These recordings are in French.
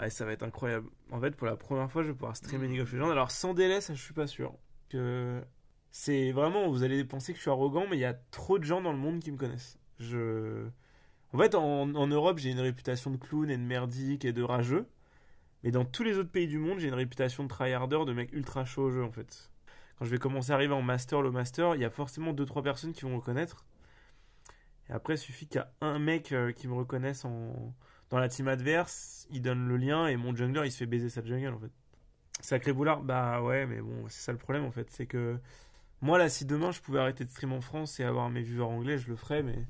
Ah, ça va être incroyable. En fait, pour la première fois, je vais pouvoir streamer League of Legends. Alors, sans délai, ça, je suis pas sûr. Que c'est vraiment, vous allez penser que je suis arrogant, mais il y a trop de gens dans le monde qui me connaissent. Je. En fait, en, Europe, j'ai une réputation de clown et de merdique et de rageux. Mais dans tous les autres pays du monde, j'ai une réputation de tryharder, de mec ultra chaud au jeu, en fait. Quand je vais commencer à arriver en master, le master, il y a forcément 2 trois personnes qui vont me reconnaître. Et après, il suffit qu'il y a un mec euh, qui me reconnaisse en, dans la team adverse, il donne le lien et mon jungler il se fait baiser sa jungle en fait. Sacré boulard, bah ouais, mais bon, c'est ça le problème en fait. C'est que moi là, si demain je pouvais arrêter de stream en France et avoir mes viewers anglais, je le ferais, mais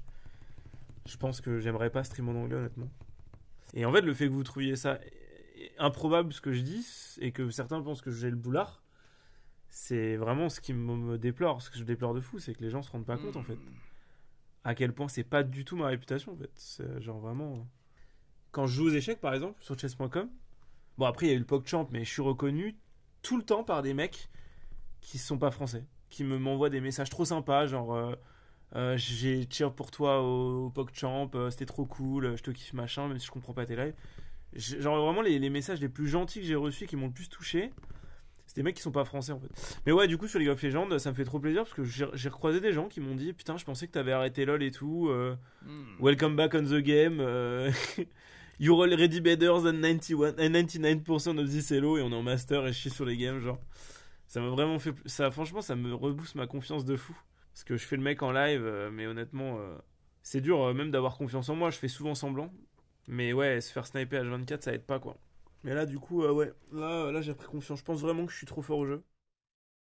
je pense que j'aimerais pas stream en anglais honnêtement. Et en fait, le fait que vous trouviez ça improbable ce que je dis et que certains pensent que j'ai le boulard, c'est vraiment ce qui me déplore, ce que je déplore de fou, c'est que les gens se rendent pas compte en fait. Hmm. À quel point c'est pas du tout ma réputation en fait. genre vraiment quand je joue aux échecs, par exemple, sur chess.com, bon, après, il y a eu le PogChamp, mais je suis reconnu tout le temps par des mecs qui sont pas français, qui me m'envoient des messages trop sympas, genre euh, euh, j'ai cheer pour toi au, au PogChamp, euh, c'était trop cool, je te kiffe machin, même si je comprends pas tes lives. Genre vraiment les, messages les plus gentils que j'ai reçus, qui m'ont le plus touché, c'est des mecs qui sont pas français en fait. Mais ouais, du coup sur League of Legends, ça me fait trop plaisir parce que j'ai recroisé des gens qui m'ont dit putain, je pensais que t'avais arrêté LOL et tout, hmm. welcome back on the game. You're already better than 91, 99% of this hello et on est en master et je chie sur les games, genre. Ça m'a vraiment fait. Ça, franchement, ça me rebooste ma confiance de fou. Parce que je fais le mec en live, euh, mais honnêtement, euh, c'est dur euh, même d'avoir confiance en moi. Je fais souvent semblant. Mais ouais, se faire sniper H24, ça aide pas quoi. Mais là, du coup, ouais, là, là j'ai pris confiance. Je pense vraiment que je suis trop fort au jeu.